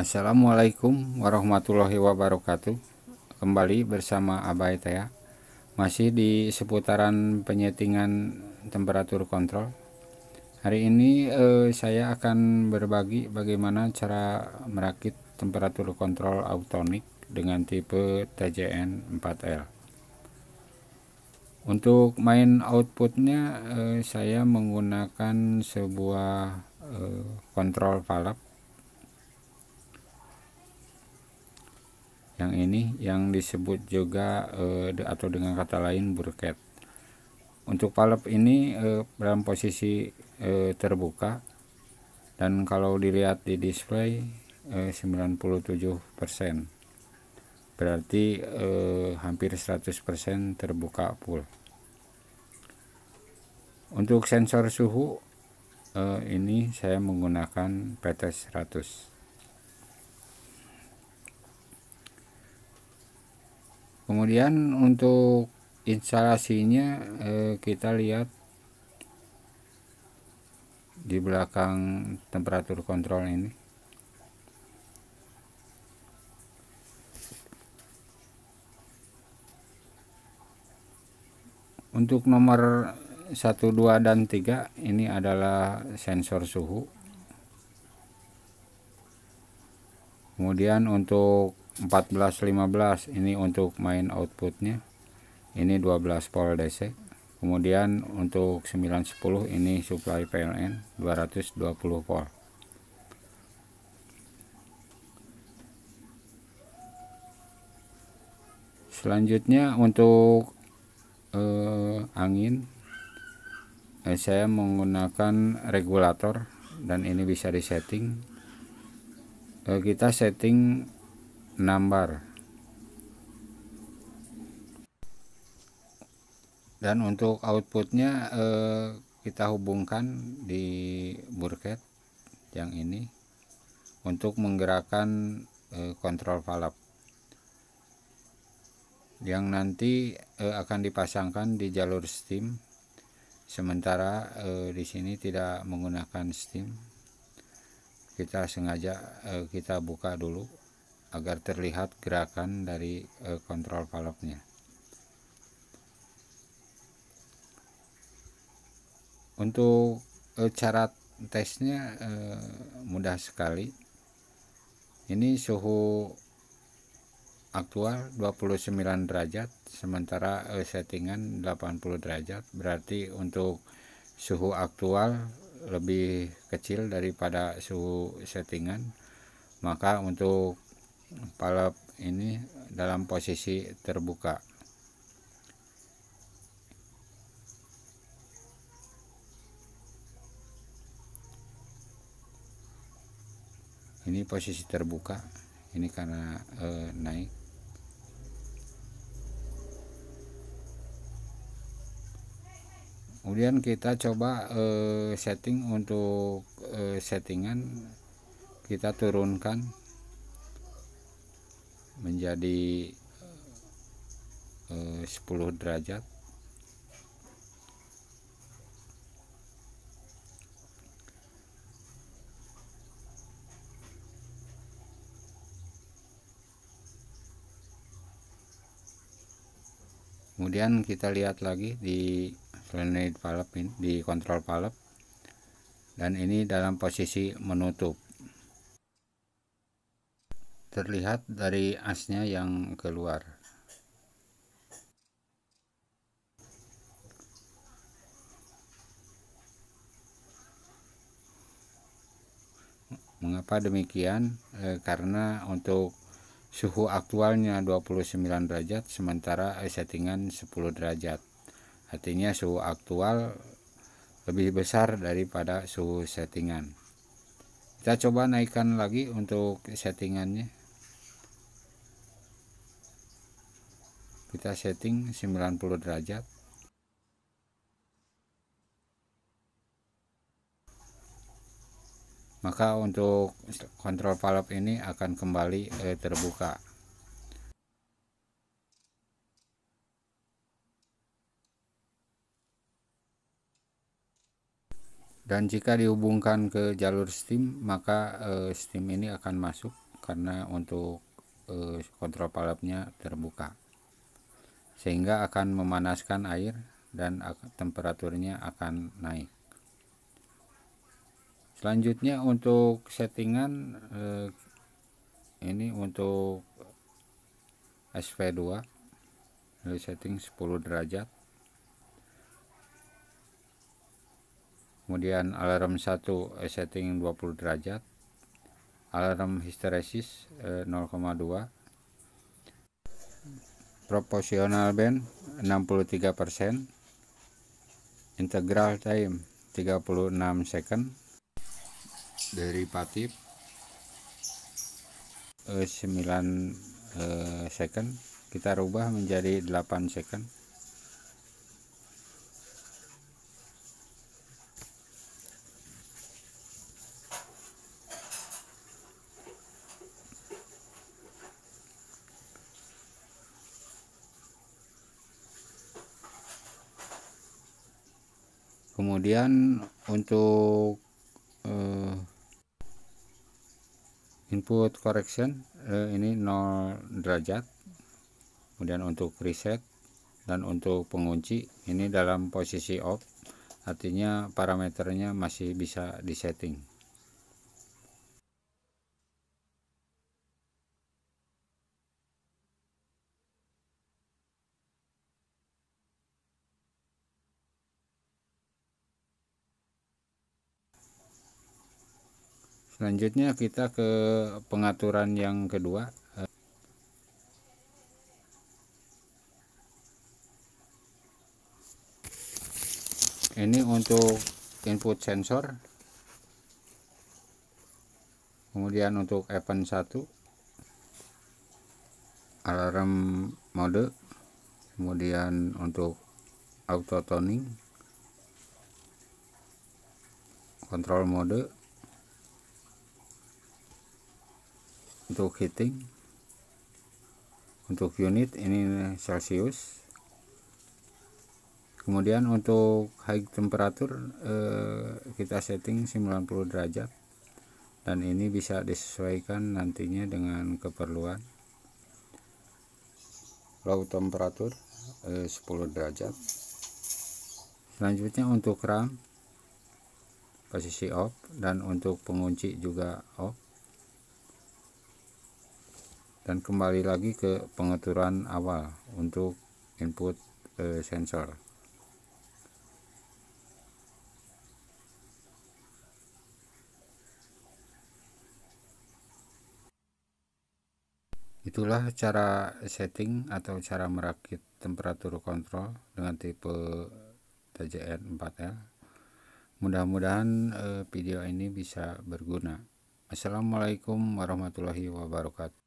Assalamualaikum warahmatullahi wabarakatuh Kembali bersama Abai Teh Masih di seputaran penyetingan temperatur kontrol Hari ini eh, saya akan berbagi bagaimana cara merakit temperatur kontrol autonik dengan tipe TJN 4L untuk main outputnya eh, saya menggunakan sebuah eh, kontrol valve yang ini yang disebut juga uh, atau dengan kata lain burket untuk palep ini uh, dalam posisi uh, terbuka dan kalau dilihat di display uh, 97% berarti uh, hampir 100% terbuka full untuk sensor suhu uh, ini saya menggunakan PT 100 kemudian untuk instalasinya eh, kita lihat di belakang temperatur kontrol ini untuk nomor 1, 2, dan 3 ini adalah sensor suhu kemudian untuk 1415 ini untuk main outputnya ini 12 volt DC kemudian untuk 910 ini supply PLN 220 volt selanjutnya untuk eh, angin eh, saya menggunakan regulator dan ini bisa disetting eh, kita setting number dan untuk outputnya eh, kita hubungkan di burket yang ini untuk menggerakkan eh, kontrol valve yang nanti eh, akan dipasangkan di jalur steam sementara eh, di sini tidak menggunakan steam kita sengaja eh, kita buka dulu agar terlihat gerakan dari kontrol eh, kontrol valve-nya. Untuk uh, cara tesnya uh, mudah sekali. Ini suhu aktual 29 derajat sementara uh, settingan 80 derajat berarti untuk suhu aktual lebih kecil daripada suhu settingan maka untuk palap ini dalam posisi terbuka ini posisi terbuka ini karena eh, naik kemudian kita coba eh, setting untuk eh, settingan kita turunkan menjadi eh, 10 derajat kemudian kita lihat lagi di solenoid valve ini di kontrol valve dan ini dalam posisi menutup terlihat dari asnya yang keluar mengapa demikian e, karena untuk suhu aktualnya 29 derajat sementara e, settingan 10 derajat artinya suhu aktual lebih besar daripada suhu settingan kita coba naikkan lagi untuk settingannya kita setting 90 derajat maka untuk kontrol valve ini akan kembali eh, terbuka dan jika dihubungkan ke jalur steam maka eh, steam ini akan masuk karena untuk eh, kontrol valve nya terbuka sehingga akan memanaskan air dan temperaturnya akan naik selanjutnya untuk settingan eh, ini untuk sv 2 dari setting 10 derajat kemudian alarm 1 eh, setting 20 derajat alarm histeresis 0,2 eh, proporsional band 63% integral time 36 second derivatif 9 eh, eh, second kita rubah menjadi 8 second kemudian untuk uh, input correction uh, ini 0 derajat kemudian untuk reset dan untuk pengunci ini dalam posisi off artinya parameternya masih bisa disetting selanjutnya kita ke pengaturan yang kedua ini untuk input sensor kemudian untuk event 1 alarm mode kemudian untuk auto toning kontrol mode untuk heating untuk unit ini celcius kemudian untuk high temperature eh, kita setting 90 derajat dan ini bisa disesuaikan nantinya dengan keperluan low temperature eh, 10 derajat selanjutnya untuk RAM posisi off dan untuk pengunci juga off dan kembali lagi ke pengaturan awal untuk input eh, sensor Itulah cara setting atau cara merakit temperatur kontrol dengan tipe TJN4L. Mudah-mudahan eh, video ini bisa berguna. Assalamualaikum warahmatullahi wabarakatuh.